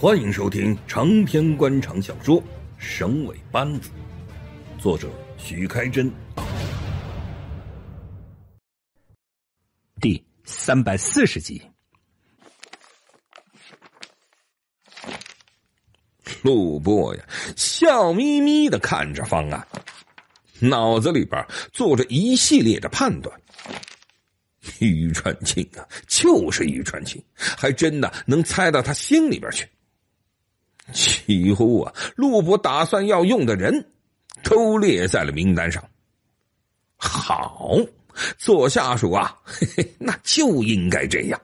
欢迎收听长篇官场小说《省委班子》，作者许开珍，第三百四十集。陆波呀，笑眯眯的看着方案，脑子里边做着一系列的判断。于传庆啊，就是于传庆，还真的能猜到他心里边去。几乎啊，陆博打算要用的人，都列在了名单上。好，做下属啊，嘿嘿，那就应该这样。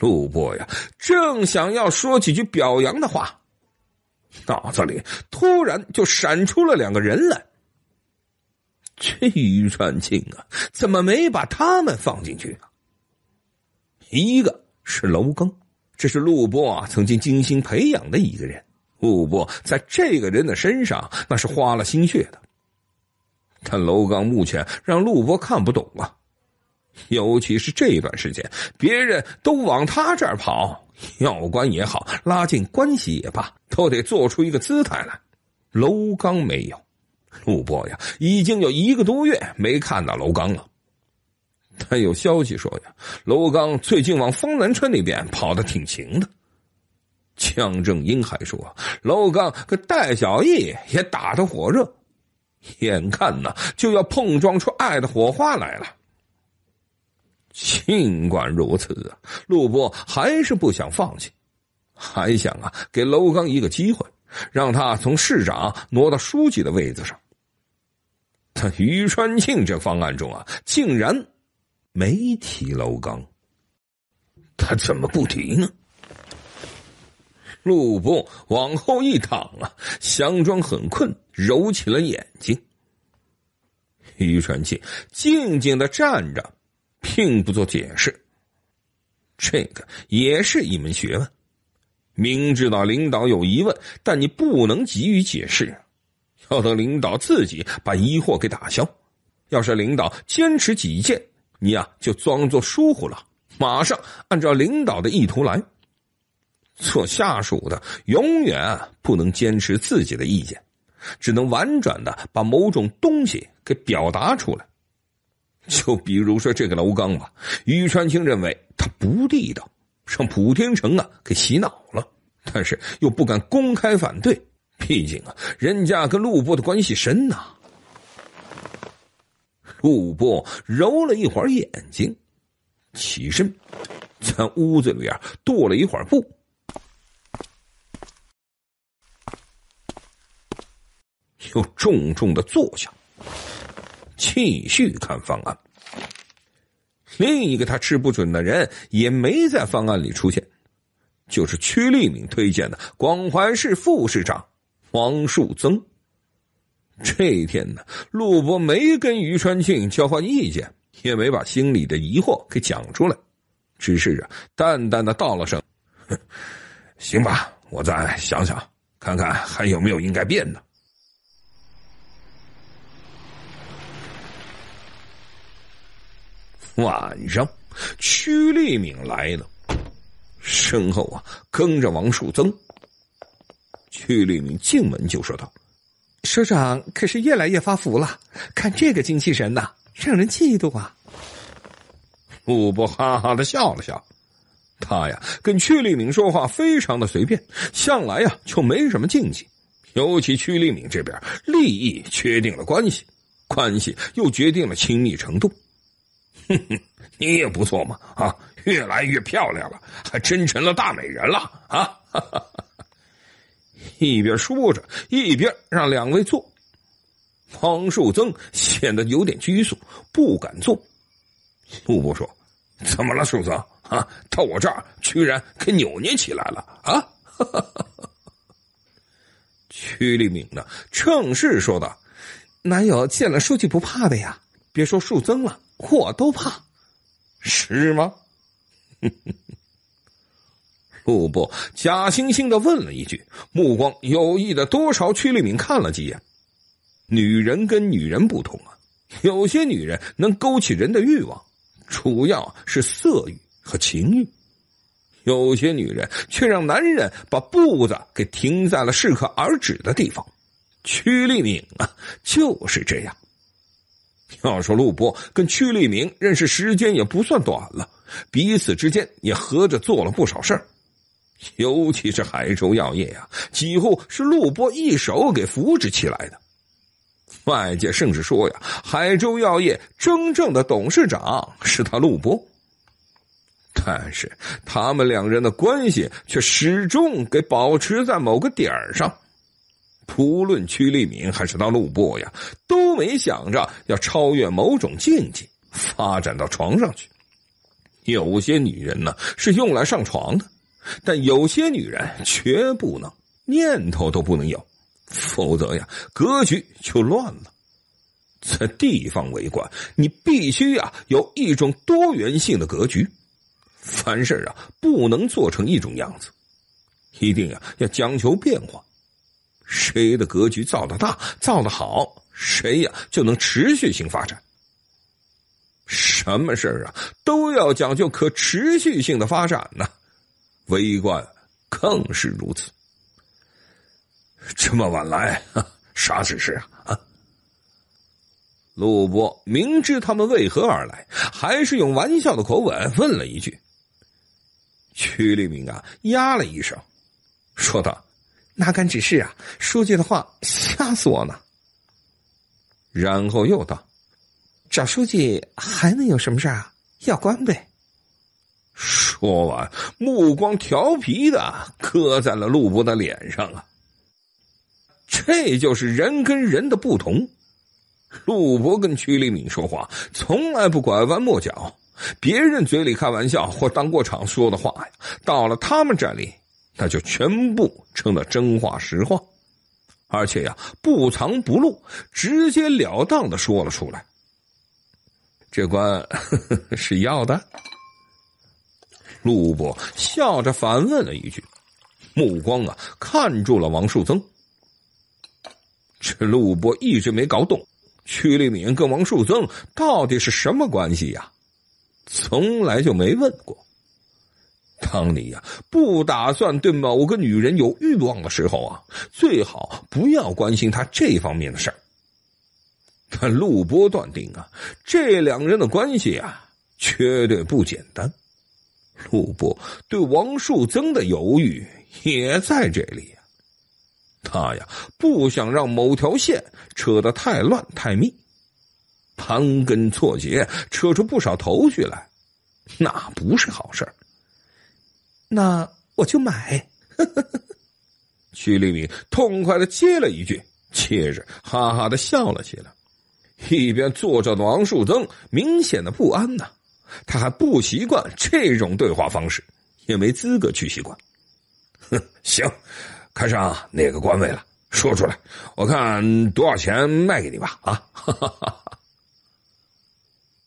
陆博呀，正想要说几句表扬的话，脑子里突然就闪出了两个人来。这于传庆啊，怎么没把他们放进去啊？一个是娄庚。这是陆波啊曾经精心培养的一个人，陆波在这个人的身上那是花了心血的。但娄刚目前让陆波看不懂啊，尤其是这段时间，别人都往他这儿跑，要官也好，拉近关系也罢，都得做出一个姿态来。娄刚没有，陆波呀，已经有一个多月没看到娄刚了。他有消息说呀，娄刚最近往丰南村那边跑的挺勤的。江正英还说，娄刚跟戴小义也打得火热，眼看呢就要碰撞出爱的火花来了。尽管如此啊，陆波还是不想放弃，还想啊给娄刚一个机会，让他从市长挪到书记的位子上。但于川庆这方案中啊，竟然。没提楼刚，他怎么不提呢？陆布往后一躺啊，佯装很困，揉起了眼睛。于传庆静静的站着，并不做解释。这个也是一门学问，明知道领导有疑问，但你不能急于解释，要等领导自己把疑惑给打消。要是领导坚持己见。你呀，就装作疏忽了，马上按照领导的意图来。做下属的永远不能坚持自己的意见，只能婉转的把某种东西给表达出来。就比如说这个楼刚吧，于传卿认为他不地道，让普天成啊给洗脑了，但是又不敢公开反对，毕竟啊，人家跟陆波的关系深呐。步步揉了一会儿眼睛，起身，在屋子里啊跺了一会儿步，又重重的坐下，继续看方案。另一个他吃不准的人也没在方案里出现，就是屈立明推荐的广环市副市长王树增。这一天呢，陆博没跟于川庆交换意见，也没把心里的疑惑给讲出来，只是啊，淡淡的道了声：“行吧，我再想想，看看还有没有应该变的。”晚上，屈立敏来了，身后啊跟着王树增。屈立敏进门就说道。首长可是越来越发福了，看这个精气神呐，让人嫉妒啊！伍伯哈哈的笑了笑，他呀跟屈立敏说话非常的随便，向来呀就没什么禁忌。尤其屈立敏这边，利益确定了关系，关系又决定了亲密程度。哼哼，你也不错嘛，啊，越来越漂亮了，还真成了大美人了啊！一边说着，一边让两位坐。方树增显得有点拘束，不敢坐。木伯说：“怎么了，树增啊？到我这儿居然给扭捏起来了啊？”曲 利敏呢，正式说道：“哪有见了书记不怕的呀？别说树增了，我都怕，是吗？” 陆波假惺惺的问了一句，目光有意的多朝曲丽敏看了几眼。女人跟女人不同啊，有些女人能勾起人的欲望，主要是色欲和情欲；有些女人却让男人把步子给停在了适可而止的地方。曲丽敏啊，就是这样。要说陆波跟曲立明认识时间也不算短了，彼此之间也合着做了不少事儿。尤其是海州药业呀，几乎是陆波一手给扶植起来的。外界甚至说呀，海州药业真正的董事长是他陆波。但是他们两人的关系却始终给保持在某个点儿上，不论曲立敏还是他陆波呀，都没想着要超越某种禁忌，发展到床上去。有些女人呢，是用来上床的。但有些女人绝不能念头都不能有，否则呀，格局就乱了。在地方为官，你必须呀，有一种多元性的格局。凡事啊，不能做成一种样子，一定呀，要讲求变化。谁的格局造的大、造的好，谁呀，就能持续性发展。什么事儿啊，都要讲究可持续性的发展呢。围观更是如此。这么晚来，啥指示啊？陆波明知他们为何而来，还是用玩笑的口吻问了一句：“曲立明啊，呀了一声，说道：哪敢指示啊，书记的话吓死我了。然后又道：找书记还能有什么事啊？要官呗。”说完，目光调皮的磕在了陆博的脸上啊。这就是人跟人的不同。陆博跟曲立敏说话从来不拐弯抹角，别人嘴里开玩笑或当过场说的话呀，到了他们这里，那就全部成了真话实话，而且呀，不藏不露，直截了当的说了出来。这关 是要的。陆波笑着反问了一句，目光啊看住了王树增。这陆波一直没搞懂，曲丽敏跟王树增到底是什么关系呀？从来就没问过。当你呀不打算对某个女人有欲望的时候啊，最好不要关心她这方面的事儿。但陆波断定啊，这两人的关系啊，绝对不简单。陆博对王树增的犹豫也在这里他呀不想让某条线扯得太乱太密，盘根错节，扯出不少头绪来，那不是好事那我就买，徐立敏痛快的接了一句，接着哈哈的笑了起来，一边坐着的王树增明显的不安呐。他还不习惯这种对话方式，也没资格去习惯。哼，行，看上哪个官位了，说出来，我看多少钱卖给你吧。啊，哈哈哈哈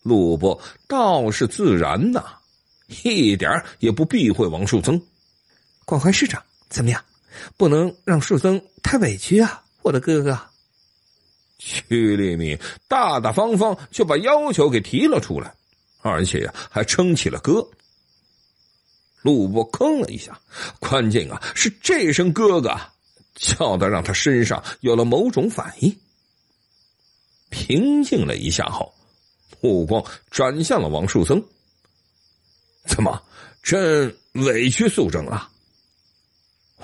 陆波倒是自然呐，一点也不避讳王树增。广怀市长怎么样？不能让树增太委屈啊，我的哥哥。屈立敏大大方方就把要求给提了出来。而且呀，还撑起了哥。陆波吭了一下，关键啊是这声哥哥叫的，让他身上有了某种反应。平静了一下后，目光转向了王树增：“怎么，朕委屈素贞了？”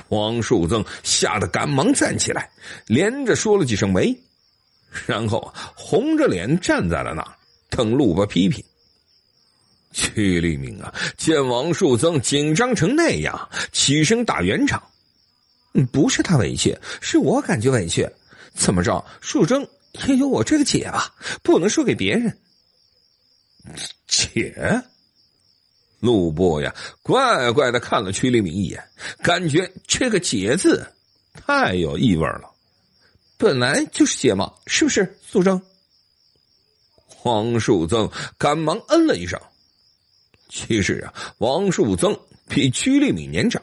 王树增吓得赶忙站起来，连着说了几声没，然后红着脸站在了那儿，等陆波批评。曲立明啊，见王树增紧张成那样，起身打圆场：“不是他委屈，是我感觉委屈。怎么着，树增也有我这个姐吧？不能输给别人。”姐，陆波呀，怪怪的看了曲立明一眼，感觉这个“姐”字太有异味了。本来就是姐嘛，是不是？素贞，王树增赶忙嗯了一声。其实啊，王树增比曲丽敏年长，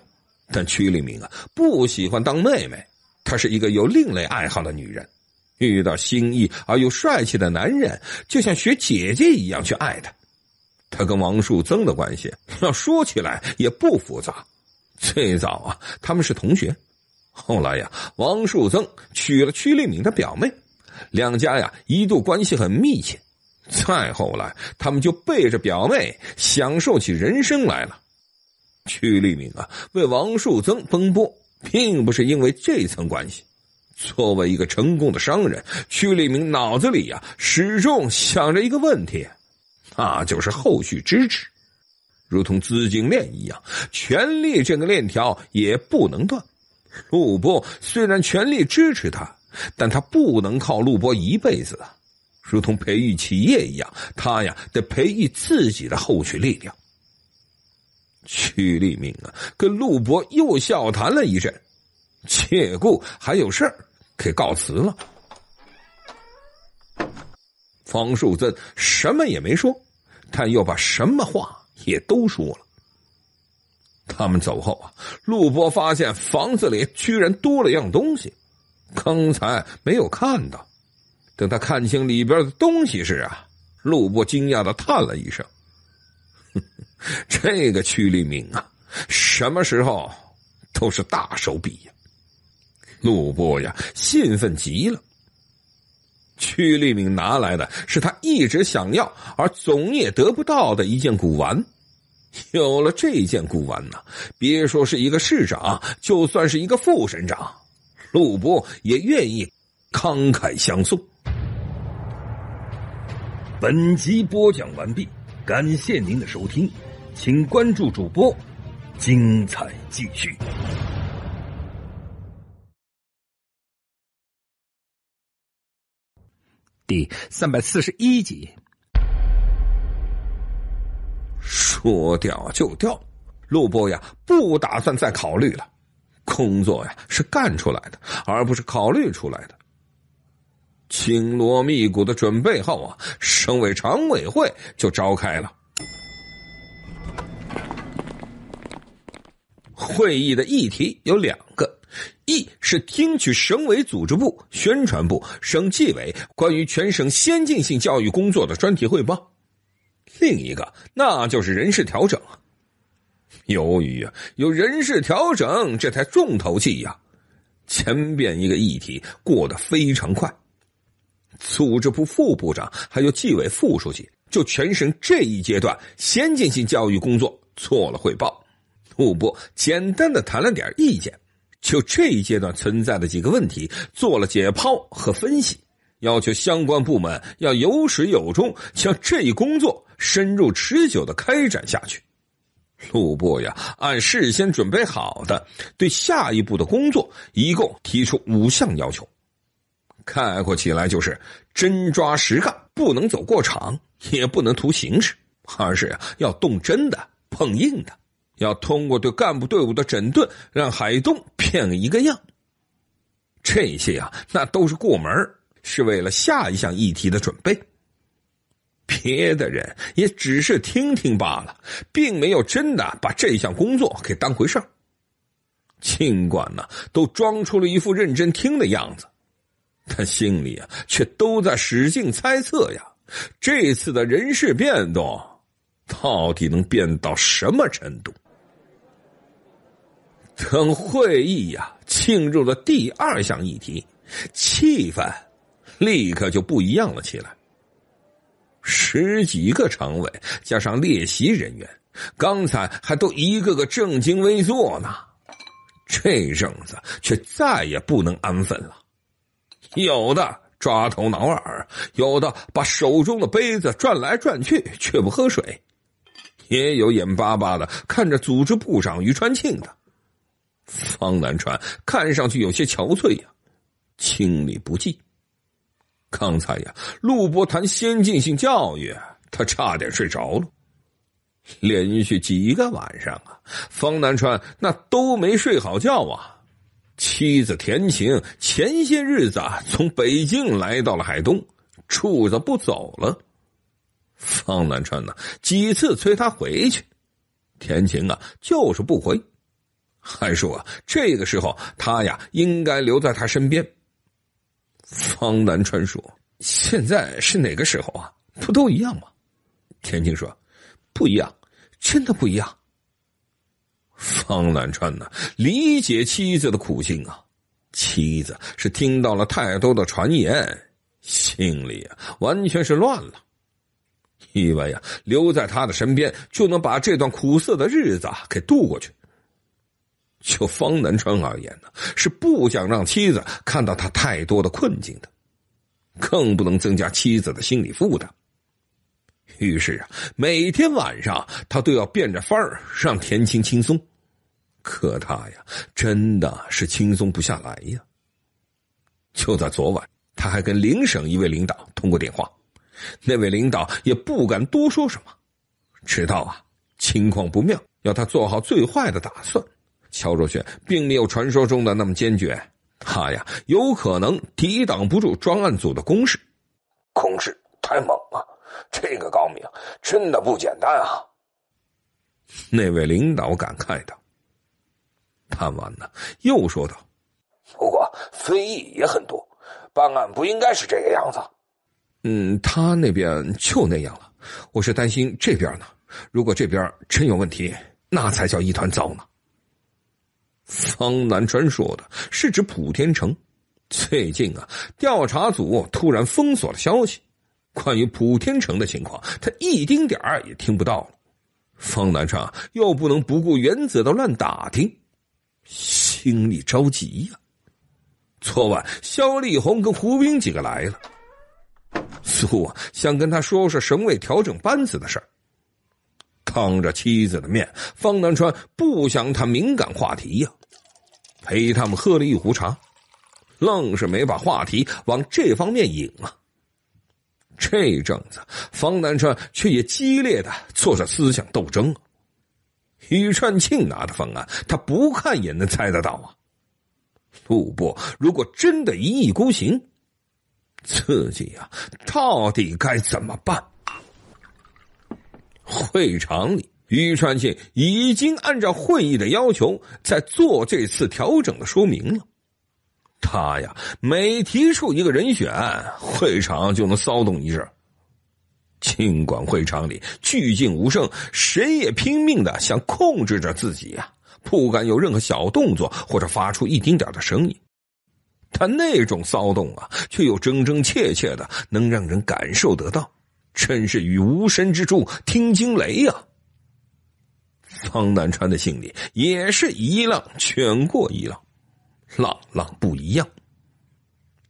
但曲丽敏啊不喜欢当妹妹，她是一个有另类爱好的女人，遇到心意而又帅气的男人，就像学姐姐一样去爱他。她跟王树增的关系，要说起来也不复杂。最早啊，他们是同学，后来呀，王树增娶了曲丽敏的表妹，两家呀一度关系很密切。再后来，他们就背着表妹享受起人生来了。曲立明啊，为王树增奔波，并不是因为这层关系。作为一个成功的商人，曲立明脑子里呀，始终想着一个问题，那就是后续支持。如同资金链一样，权力这个链条也不能断。陆波虽然全力支持他，但他不能靠陆波一辈子啊。如同培育企业一样，他呀得培育自己的后续力量。曲立明啊，跟陆博又笑谈了一阵，借故还有事儿，给告辞了。方树增什么也没说，但又把什么话也都说了。他们走后啊，陆博发现房子里居然多了样东西，刚才没有看到。等他看清里边的东西时啊，陆波惊讶的叹了一声：“ 这个屈立明啊，什么时候都是大手笔呀！”陆波呀，兴奋极了。屈立明拿来的是他一直想要而总也得不到的一件古玩，有了这件古玩呢，别说是一个市长，就算是一个副省长，陆波也愿意慷慨相送。本集播讲完毕，感谢您的收听，请关注主播，精彩继续。第三百四十一集，说掉就掉，陆波呀不打算再考虑了。工作呀是干出来的，而不是考虑出来的。紧锣密鼓的准备后啊，省委常委会就召开了。会议的议题有两个，一是听取省委组织部、宣传部、省纪委关于全省先进性教育工作的专题汇报，另一个那就是人事调整。由于啊，有人事调整这台重头戏呀，前边一个议题过得非常快。组织部副部长还有纪委副书记，就全省这一阶段先进性教育工作做了汇报。陆部简单的谈了点意见，就这一阶段存在的几个问题做了解剖和分析，要求相关部门要有始有终，将这一工作深入持久的开展下去。陆部呀，按事先准备好的，对下一步的工作一共提出五项要求。概括起来就是真抓实干，不能走过场，也不能图形式，而是要动真的、碰硬的。要通过对干部队伍的整顿，让海东变一个样。这些啊，那都是过门是为了下一项议题的准备。别的人也只是听听罢了，并没有真的把这项工作给当回事儿。尽管呢，都装出了一副认真听的样子。他心里啊，却都在使劲猜测呀，这次的人事变动到底能变到什么程度？等会议呀进入了第二项议题，气氛立刻就不一样了起来。十几个常委加上列席人员，刚才还都一个个正襟危坐呢，这阵子却再也不能安分了。有的抓头挠耳，有的把手中的杯子转来转去却不喝水，也有眼巴巴的看着组织部长于传庆的。方南川看上去有些憔悴呀，清理不济。刚才呀，陆波谈先进性教育，他差点睡着了。连续几个晚上啊，方南川那都没睡好觉啊。妻子田晴前些日子啊、从北京来到了海东，处子不走了。方南川呢几次催他回去，田晴啊就是不回，还说这个时候他呀应该留在他身边。方南川说：“现在是哪个时候啊？不都一样吗？”田晴说：“不一样，真的不一样。”方南川呢，理解妻子的苦心啊。妻子是听到了太多的传言，心里啊完全是乱了，以为呀留在他的身边就能把这段苦涩的日子给度过去。就方南川而言呢，是不想让妻子看到他太多的困境的，更不能增加妻子的心理负担。于是啊，每天晚上他都要变着法儿让田青轻松。可他呀，真的是轻松不下来呀。就在昨晚，他还跟邻省一位领导通过电话，那位领导也不敢多说什么，知道啊，情况不妙，要他做好最坏的打算。乔若雪并没有传说中的那么坚决，他呀，有可能抵挡不住专案组的攻势，攻势太猛了。这个高明真的不简单啊！那位领导感慨道。谈完了，又说道：“不过非议也很多，办案不应该是这个样子。”嗯，他那边就那样了。我是担心这边呢，如果这边真有问题，那才叫一团糟呢。方南川说的是指普天城，最近啊，调查组突然封锁了消息，关于普天城的情况，他一丁点儿也听不到了。方南川又不能不顾原则的乱打听。心里着急呀！昨晚肖丽红跟胡兵几个来了，苏想跟他说说省委调整班子的事儿。当着妻子的面，方南川不想谈敏感话题呀，陪他们喝了一壶茶，愣是没把话题往这方面引啊。这阵子，方南川却也激烈的做着思想斗争啊。于传庆拿的方案，他不看也能猜得到啊。陆博，如果真的一意孤行，自己呀，到底该怎么办？会场里，于传庆已经按照会议的要求在做这次调整的说明了。他呀，每提出一个人选，会场就能骚动一阵。尽管会场里寂静无声，谁也拼命的想控制着自己呀，不敢有任何小动作或者发出一丁点的声音。但那种骚动啊，却又真真切切的能让人感受得到，真是与无声之处听惊雷呀。方南川的心里也是一浪卷过一浪，浪浪不一样。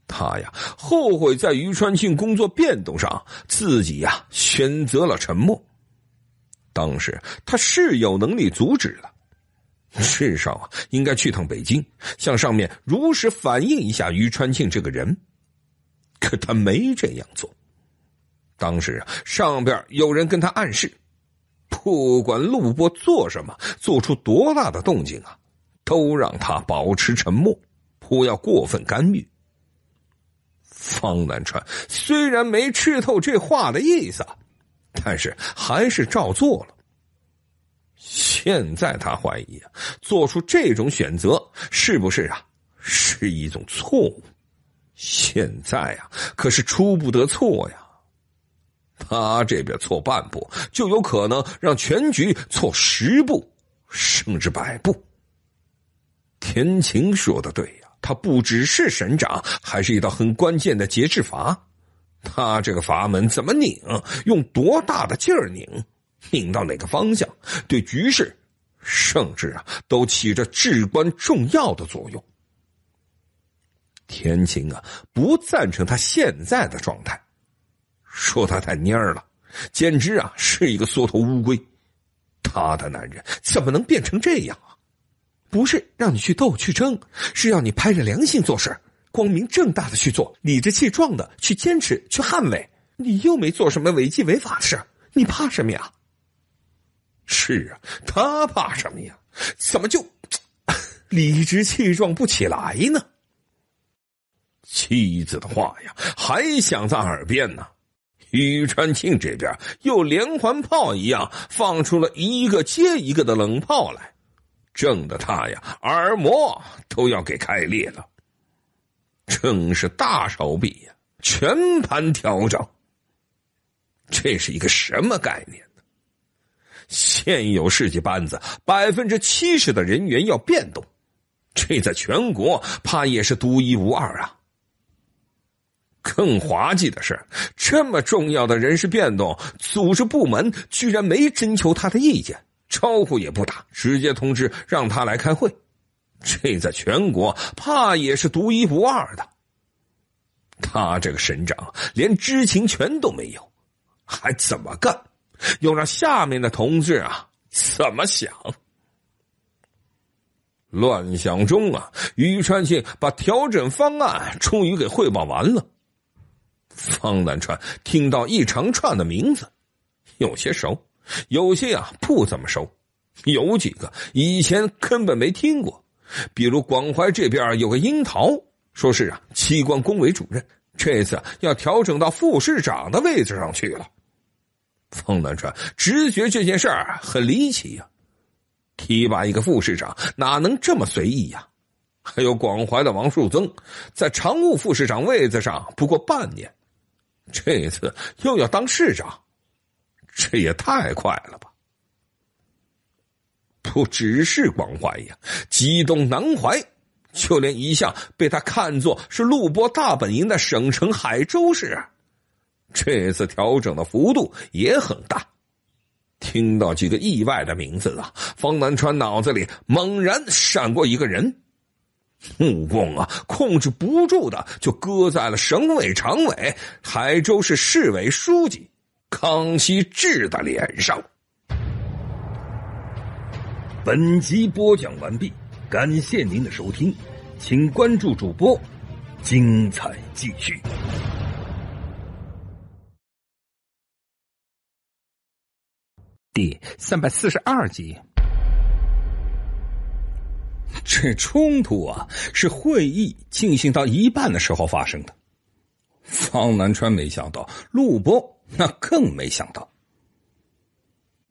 他呀，后悔在于川庆工作变动上，自己呀选择了沉默。当时他是有能力阻止的，至少应该去趟北京，向上面如实反映一下于川庆这个人。可他没这样做。当时啊，上边有人跟他暗示，不管陆波做什么，做出多大的动静啊，都让他保持沉默，不要过分干预。方南川虽然没吃透这话的意思，但是还是照做了。现在他怀疑啊，做出这种选择是不是啊是一种错误？现在啊可是出不得错呀！他这边错半步，就有可能让全局错十步，甚至百步。田晴说的对。他不只是神掌，还是一道很关键的节制阀。他这个阀门怎么拧？用多大的劲儿拧？拧到哪个方向？对局势，甚至啊，都起着至关重要的作用。田青啊，不赞成他现在的状态，说他太蔫儿了，简直啊是一个缩头乌龟。他的男人怎么能变成这样啊？不是让你去斗去争，是要你拍着良心做事，光明正大的去做，理直气壮的去坚持去捍卫。你又没做什么违纪违法的事，你怕什么呀？是啊，他怕什么呀？怎么就 理直气壮不起来呢？妻子的话呀，还响在耳边呢。于川庆这边又连环炮一样放出了一个接一个的冷炮来。挣的他呀，耳膜都要给开裂了。正是大手笔呀！全盘调整，这是一个什么概念呢？现有世界班子百分之七十的人员要变动，这在全国怕也是独一无二啊！更滑稽的是，这么重要的人事变动，组织部门居然没征求他的意见。招呼也不打，直接通知让他来开会，这在全国怕也是独一无二的。他这个省长连知情权都没有，还怎么干？又让下面的同志啊怎么想？乱想中啊，于传庆把调整方案终于给汇报完了。方南川听到一长串的名字，有些熟。有些啊不怎么熟，有几个以前根本没听过。比如广怀这边有个樱桃，说是啊机关工委主任，这次要调整到副市长的位置上去了。方南川直觉这件事儿很离奇呀，提拔一个副市长哪能这么随意呀？还有广怀的王树增，在常务副市长位子上不过半年，这一次又要当市长。这也太快了吧！不只是王怀呀，激东南怀。就连一向被他看作是录播大本营的省城海州市，这次调整的幅度也很大。听到几个意外的名字啊，方南川脑子里猛然闪过一个人，目光啊，控制不住的就搁在了省委常委海州市市委书记。康熙志的脸上。本集播讲完毕，感谢您的收听，请关注主播，精彩继续。第三百四十二集，这冲突啊，是会议进行到一半的时候发生的。方南川没想到录播。那更没想到，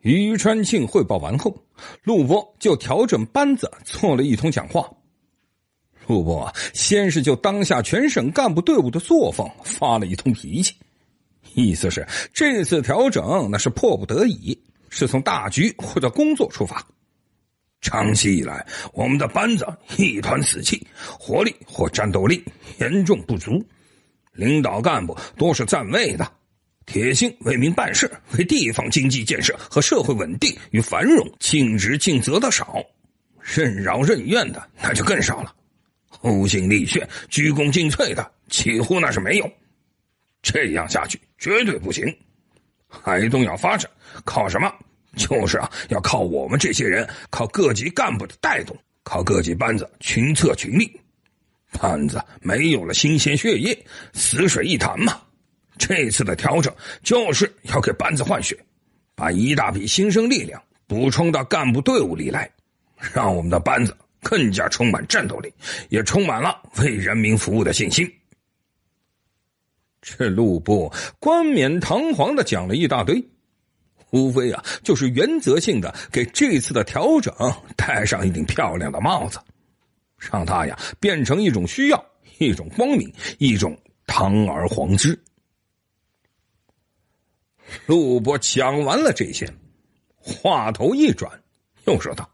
于川庆汇报完后，陆波就调整班子做了一通讲话。陆波先是就当下全省干部队伍的作风发了一通脾气，意思是这次调整那是迫不得已，是从大局或者工作出发。长期以来，我们的班子一团死气，活力或战斗力严重不足，领导干部多是占位的。铁心为民办事、为地方经济建设和社会稳定与繁荣尽职尽责的少，任劳任怨的那就更少了，呕心沥血、鞠躬尽瘁的几乎那是没有。这样下去绝对不行。海东要发展，靠什么？就是啊，要靠我们这些人，靠各级干部的带动，靠各级班子群策群力。班子没有了新鲜血液，死水一潭嘛。这次的调整就是要给班子换血，把一大批新生力量补充到干部队伍里来，让我们的班子更加充满战斗力，也充满了为人民服务的信心。这陆部冠冕堂皇的讲了一大堆，无非啊就是原则性的给这次的调整戴上一顶漂亮的帽子，让他呀变成一种需要，一种光明，一种堂而皇之。陆博讲完了这些，话头一转，又说道：“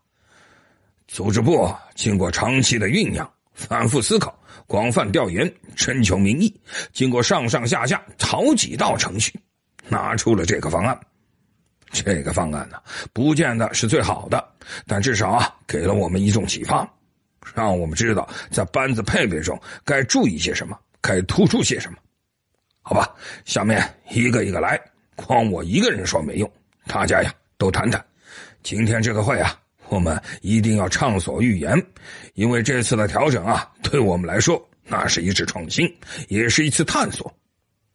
组织部经过长期的酝酿、反复思考、广泛调研、征求民意，经过上上下下好几道程序，拿出了这个方案。这个方案呢，不见得是最好的，但至少啊，给了我们一种启发，让我们知道在班子配备中该注意些什么，该突出些什么。好吧，下面一个一个来。”光我一个人说没用，大家呀都谈谈。今天这个会啊，我们一定要畅所欲言，因为这次的调整啊，对我们来说那是一次创新，也是一次探索。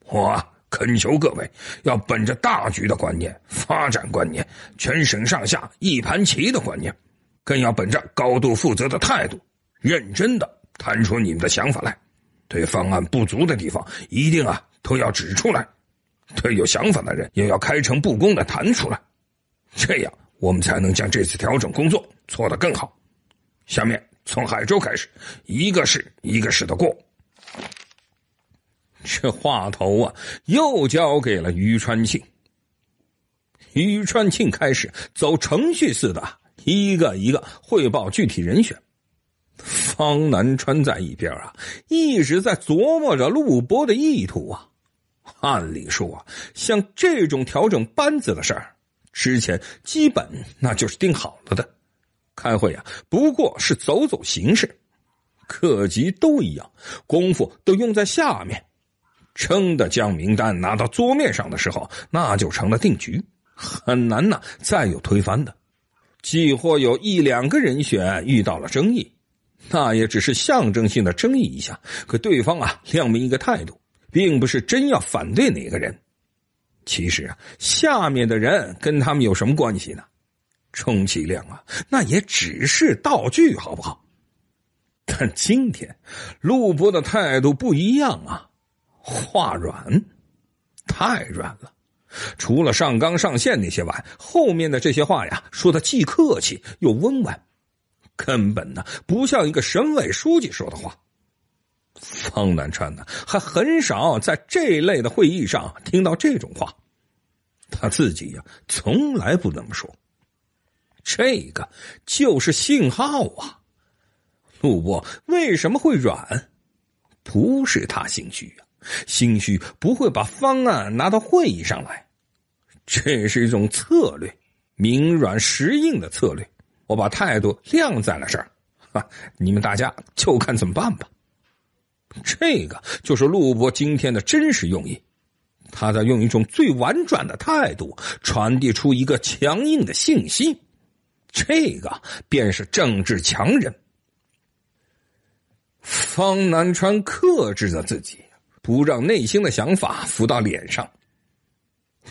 我恳求各位要本着大局的观念、发展观念、全省上下一盘棋的观念，更要本着高度负责的态度，认真的谈出你们的想法来。对方案不足的地方，一定啊都要指出来。对有想法的人，也要开诚布公的谈出来，这样我们才能将这次调整工作做得更好。下面从海州开始，一个是一个是的过。这话头啊，又交给了于川庆。于川庆开始走程序似的，一个一个汇报具体人选。方南川在一边啊，一直在琢磨着录播的意图啊。按理说啊，像这种调整班子的事儿，之前基本那就是定好了的。开会呀，不过是走走形式，各级都一样，功夫都用在下面。真的将名单拿到桌面上的时候，那就成了定局，很难呐再有推翻的。即或有一两个人选遇到了争议，那也只是象征性的争议一下，可对方啊亮明一个态度。并不是真要反对哪个人，其实啊，下面的人跟他们有什么关系呢？充其量啊，那也只是道具，好不好？但今天陆波的态度不一样啊，话软，太软了。除了上纲上线那些外，后面的这些话呀，说的既客气又温婉，根本呢不像一个省委书记说的话。方南川呢，还很少在这类的会议上听到这种话。他自己呀，从来不那么说。这个就是信号啊！陆波为什么会软？不是他心虚啊，心虚不会把方案拿到会议上来。这是一种策略，明软实硬的策略。我把态度晾在了这儿，哈，你们大家就看怎么办吧。这个就是陆波今天的真实用意，他在用一种最婉转的态度传递出一个强硬的信息。这个便是政治强人方南川克制着自己，不让内心的想法浮到脸上。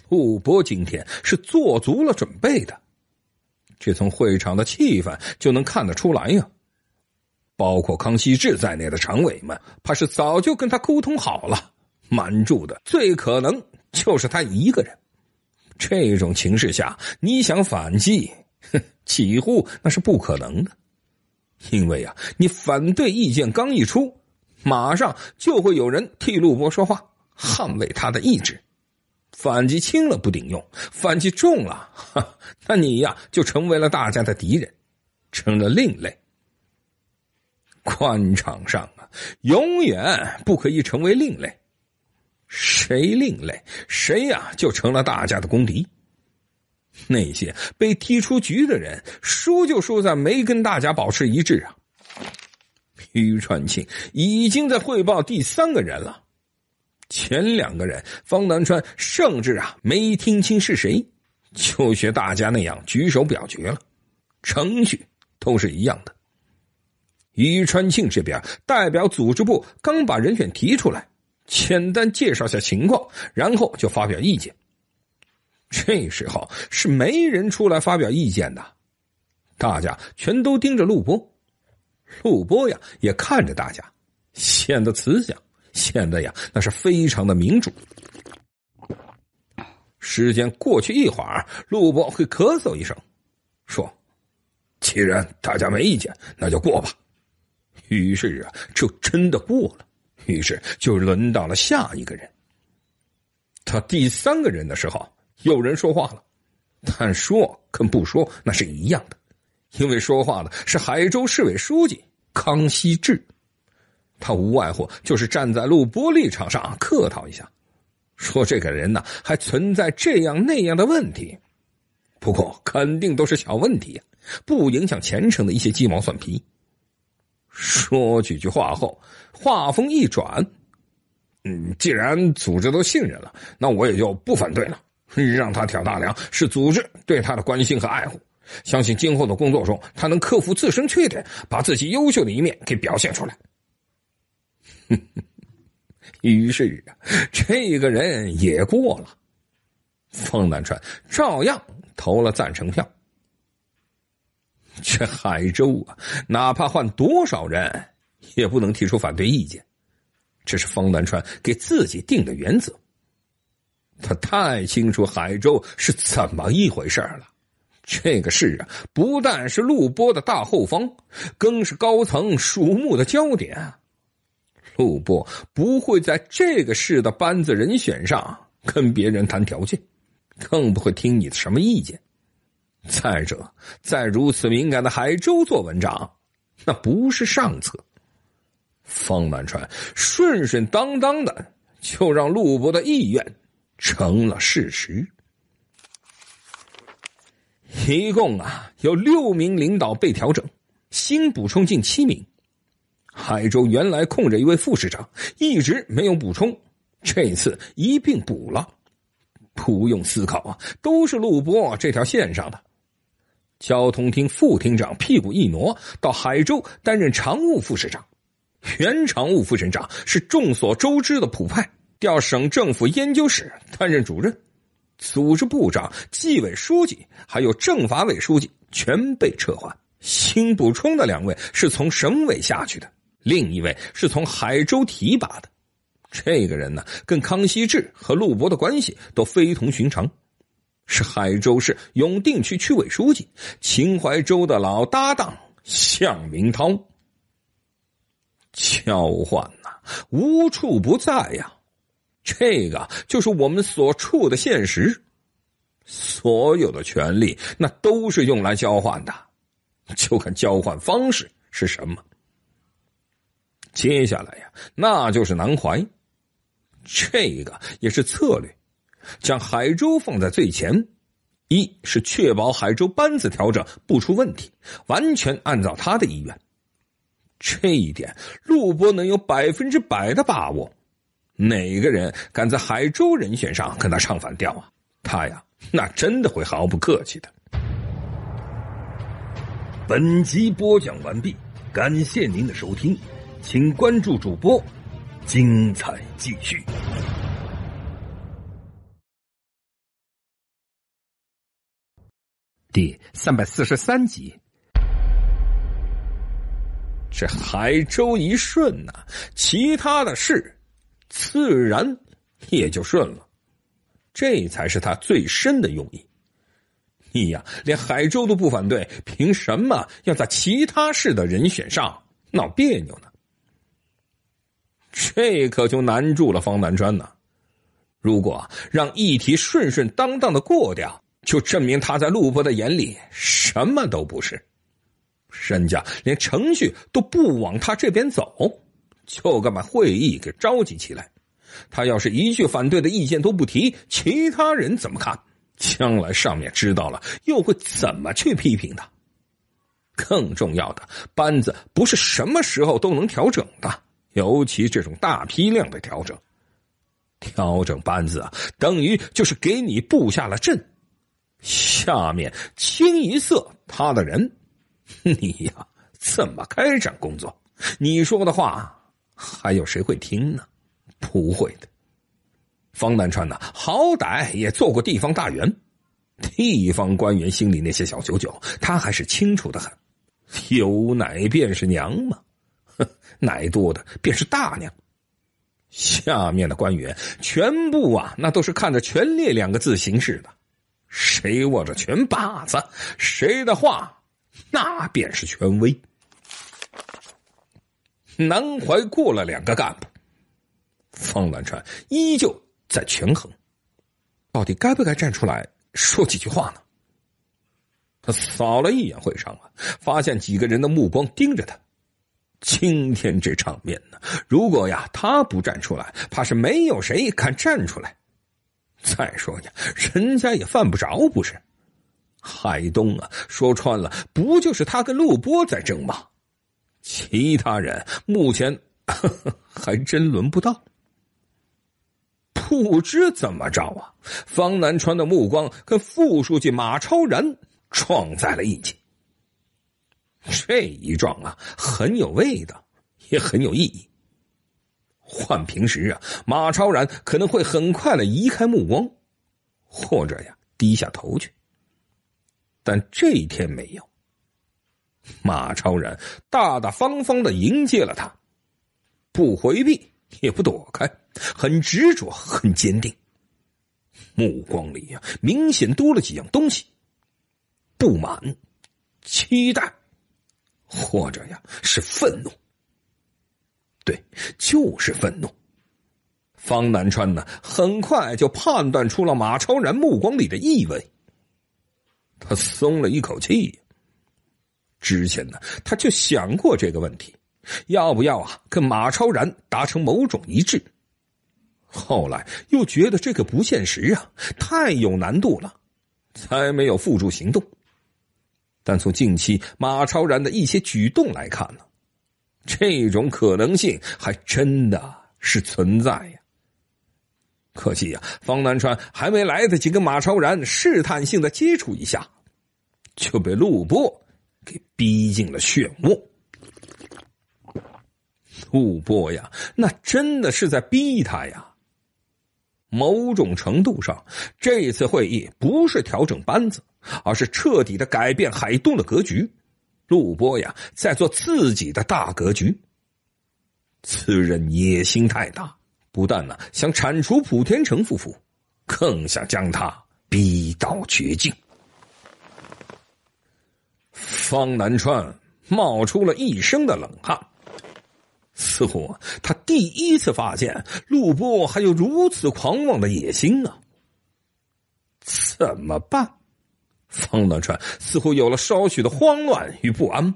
陆波今天是做足了准备的，这从会场的气氛就能看得出来呀。包括康熙志在内的常委们，怕是早就跟他沟通好了，瞒住的最可能就是他一个人。这种情势下，你想反击，哼，几乎那是不可能的。因为啊，你反对意见刚一出，马上就会有人替陆波说话，捍卫他的意志。反击轻了不顶用，反击重了，哈，那你呀就成为了大家的敌人，成了另类。官场上啊，永远不可以成为另类。谁另类，谁呀就成了大家的公敌。那些被踢出局的人，输就输在没跟大家保持一致啊。于传庆已经在汇报第三个人了，前两个人方南川甚至啊没听清是谁，就学大家那样举手表决了，程序都是一样的。于川庆这边代表组织部刚把人选提出来，简单介绍下情况，然后就发表意见。这时候是没人出来发表意见的，大家全都盯着录播，录播呀也看着大家，显得慈祥，显得呀那是非常的民主。时间过去一会儿，录播会咳嗽一声，说：“既然大家没意见，那就过吧。”于是啊，就真的过了。于是就轮到了下一个人。他第三个人的时候，有人说话了，但说跟不说那是一样的，因为说话的是海州市委书记康熙志。他无外乎就是站在录播立场上客套一下，说这个人呢还存在这样那样的问题，不过肯定都是小问题不影响前程的一些鸡毛蒜皮。说几句话后，话锋一转，嗯，既然组织都信任了，那我也就不反对了。让他挑大梁，是组织对他的关心和爱护。相信今后的工作中，他能克服自身缺点，把自己优秀的一面给表现出来。于是这个人也过了。方南川照样投了赞成票。这海州啊，哪怕换多少人，也不能提出反对意见。这是方南川给自己定的原则。他太清楚海州是怎么一回事了。这个事啊，不但是陆波的大后方，更是高层瞩目的焦点。陆波不会在这个市的班子人选上跟别人谈条件，更不会听你的什么意见。再者，在如此敏感的海州做文章，那不是上策。方满川顺顺当当的就让陆博的意愿成了事实。一共啊，有六名领导被调整，新补充近七名。海州原来空着一位副市长，一直没有补充，这次一并补了。不用思考啊，都是陆博这条线上的。交通厅副厅长屁股一挪，到海州担任常务副市长。原常务副省长是众所周知的普派，调省政府研究室担任主任。组织部长、纪委书记，还有政法委书记，全被撤换。新补充的两位是从省委下去的，另一位是从海州提拔的。这个人呢，跟康熙志和陆博的关系都非同寻常。是海州市永定区区委书记秦淮州的老搭档向明涛。交换呐，无处不在呀！这个就是我们所处的现实，所有的权利，那都是用来交换的，就看交换方式是什么。接下来呀，那就是南怀，这个也是策略。将海州放在最前，一是确保海州班子调整不出问题，完全按照他的意愿。这一点陆波能有百分之百的把握，哪个人敢在海州人选上跟他唱反调啊？他呀，那真的会毫不客气的。本集播讲完毕，感谢您的收听，请关注主播，精彩继续。第三百四十三集，这海州一顺呐，其他的事自然也就顺了。这才是他最深的用意。你呀，连海州都不反对，凭什么要在其他市的人选上闹别扭呢？这可就难住了方南川呢，如果让议题顺顺当当的过掉。就证明他在陆伯的眼里什么都不是，人家连程序都不往他这边走，就敢把会议给召集起来。他要是一句反对的意见都不提，其他人怎么看？将来上面知道了，又会怎么去批评他？更重要的，班子不是什么时候都能调整的，尤其这种大批量的调整，调整班子啊，等于就是给你布下了阵。下面清一色他的人，你呀怎么开展工作？你说的话还有谁会听呢？不会的。方南川呐，好歹也做过地方大员，地方官员心里那些小九九，他还是清楚的很。有奶便是娘嘛，哼，奶多的便是大娘。下面的官员全部啊，那都是看着“权列”两个字行事的。谁握着权把子，谁的话，那便是权威。南怀过了两个干部，方兰川依旧在权衡，到底该不该站出来说几句话呢？他扫了一眼会上啊，发现几个人的目光盯着他。今天这场面呢，如果呀他不站出来，怕是没有谁敢站出来。再说呀，人家也犯不着不是？海东啊，说穿了，不就是他跟陆波在争吗？其他人目前 还真轮不到。不知怎么着啊，方南川的目光跟副书记马超然撞在了一起。这一撞啊，很有味道，也很有意义。换平时啊，马超然可能会很快的移开目光，或者呀低下头去。但这一天没有，马超然大大方方的迎接了他，不回避也不躲开，很执着，很坚定。目光里呀，明显多了几样东西：不满、期待，或者呀是愤怒。对，就是愤怒。方南川呢，很快就判断出了马超然目光里的意味，他松了一口气。之前呢，他就想过这个问题，要不要啊，跟马超然达成某种一致？后来又觉得这个不现实啊，太有难度了，才没有付诸行动。但从近期马超然的一些举动来看呢？这种可能性还真的是存在呀！可惜呀，方南川还没来得及跟马超然试探性的接触一下，就被陆波给逼进了漩涡。陆波呀，那真的是在逼他呀！某种程度上，这次会议不是调整班子，而是彻底的改变海东的格局。陆波呀，在做自己的大格局。此人野心太大，不但呢想铲除普天成夫妇，更想将他逼到绝境。方南川冒出了一身的冷汗，似乎他第一次发现陆波还有如此狂妄的野心啊！怎么办？方暖川似乎有了稍许的慌乱与不安，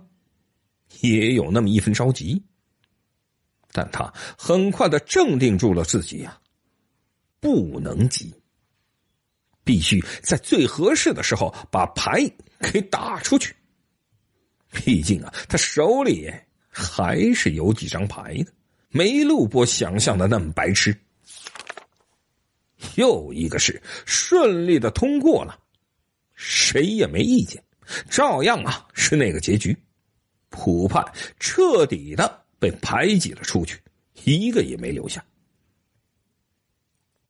也有那么一分着急，但他很快的镇定住了自己呀，不能急，必须在最合适的时候把牌给打出去。毕竟啊，他手里还是有几张牌的，没陆波想象的那么白痴。又一个是顺利的通过了。谁也没意见，照样啊是那个结局，浦派彻底的被排挤了出去，一个也没留下。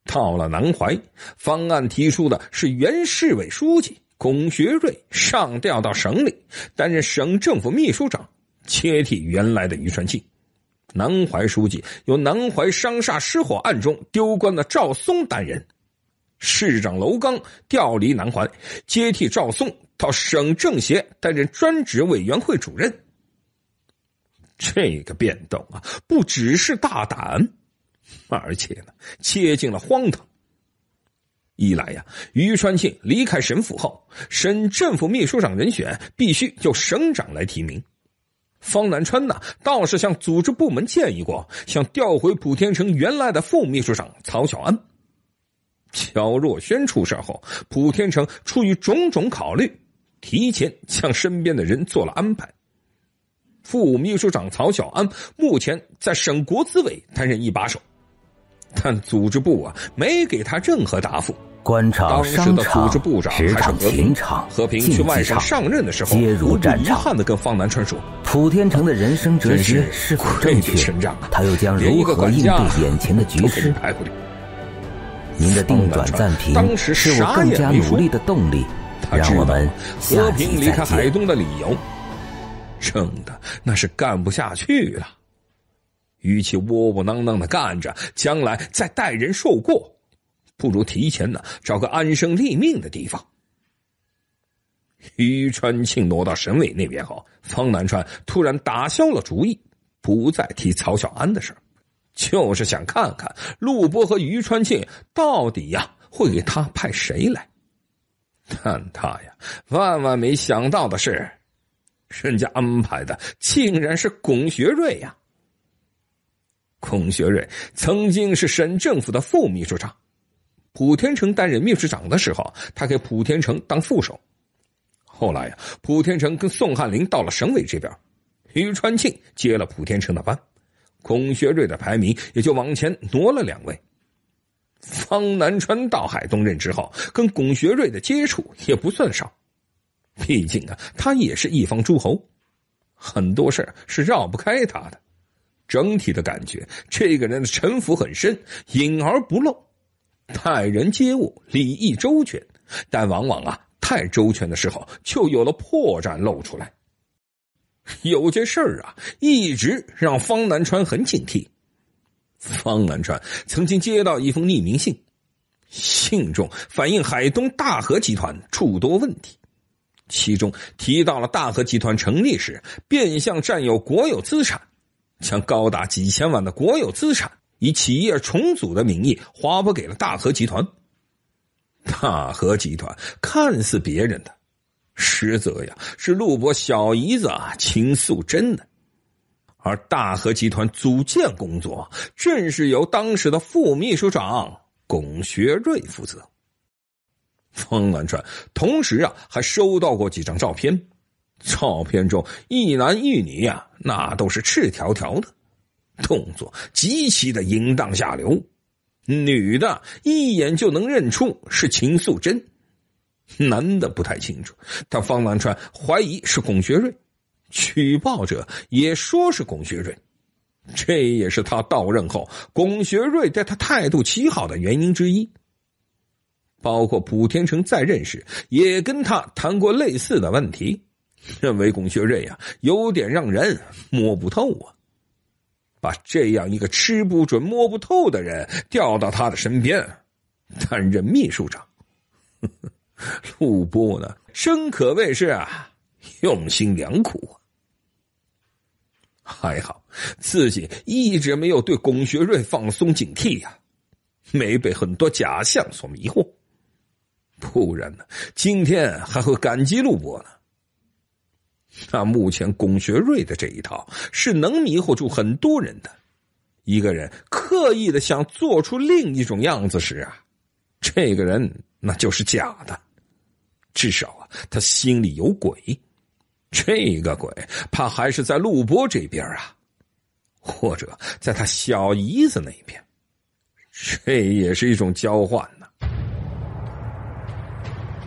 到了南淮，方案提出的是原市委书记孔学瑞上调到省里担任省政府秘书长，接替原来的于传庆。南淮书记由南淮商厦失火案中丢官的赵松担任。市长娄刚调离南环，接替赵松到省政协担任专职委员会主任。这个变动啊，不只是大胆，而且呢，接近了荒唐。一来呀，于川庆离开省府后，省政府秘书长人选必须由省长来提名。方南川呢，倒是向组织部门建议过，想调回普天城原来的副秘书长曹小安。乔若轩出事后，普天成出于种种考虑，提前向身边的人做了安排。副秘书长曹小安目前在省国资委担任一把手，但组织部啊没给他任何答复。官场、商场、外场、上任的时候，皆如战场。我遗憾的跟方南春说，普天成的人生哲学是否正确？他又将如何应对眼前的局势？您的定转暂停是我更加努力的动力，让我们和平离开海东的理由，正的那是干不下去了。与其窝窝囊囊的干着，将来再带人受过，不如提前呢找个安身立命的地方。于川庆挪到省委那边后，方南川突然打消了主意，不再提曹小安的事儿。就是想看看陆波和于川庆到底呀会给他派谁来，但他呀万万没想到的是，人家安排的竟然是龚学瑞呀。龚学瑞曾经是省政府的副秘书长，普天成担任秘书长的时候，他给普天成当副手。后来呀，普天成跟宋汉林到了省委这边，于川庆接了普天成的班。孔学瑞的排名也就往前挪了两位。方南川到海东任职后，跟孔学瑞的接触也不算少，毕竟啊，他也是一方诸侯，很多事是绕不开他的。整体的感觉，这个人的城府很深，隐而不露，待人接物礼义周全，但往往啊，太周全的时候，就有了破绽露出来。有件事儿啊，一直让方南川很警惕。方南川曾经接到一封匿名信，信中反映海东大和集团诸多问题，其中提到了大和集团成立时变相占有国有资产，将高达几千万的国有资产以企业重组的名义划拨给了大和集团。大和集团看似别人的。实则呀，是陆博小姨子秦素贞的，而大和集团组建工作正是由当时的副秘书长龚学瑞负责。方兰川同时啊，还收到过几张照片，照片中一男一女呀，那都是赤条条的，动作极其的淫荡下流。女的，一眼就能认出是秦素贞。男的不太清楚，但方南川怀疑是龚学瑞，举报者也说是龚学瑞，这也是他到任后龚学瑞对他态度极好的原因之一。包括普天成在任时，也跟他谈过类似的问题，认为龚学瑞呀有点让人摸不透啊。把这样一个吃不准、摸不透的人调到他的身边，担任秘书长。陆波呢，真可谓是啊，用心良苦啊。还好自己一直没有对龚学瑞放松警惕呀，没被很多假象所迷惑，不然呢，今天还会感激陆波呢。那目前龚学瑞的这一套是能迷惑住很多人的。一个人刻意的想做出另一种样子时啊，这个人那就是假的。至少啊，他心里有鬼，这个鬼怕还是在陆波这边啊，或者在他小姨子那边，这也是一种交换呢。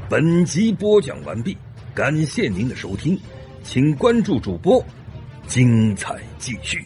本集播讲完毕，感谢您的收听，请关注主播，精彩继续。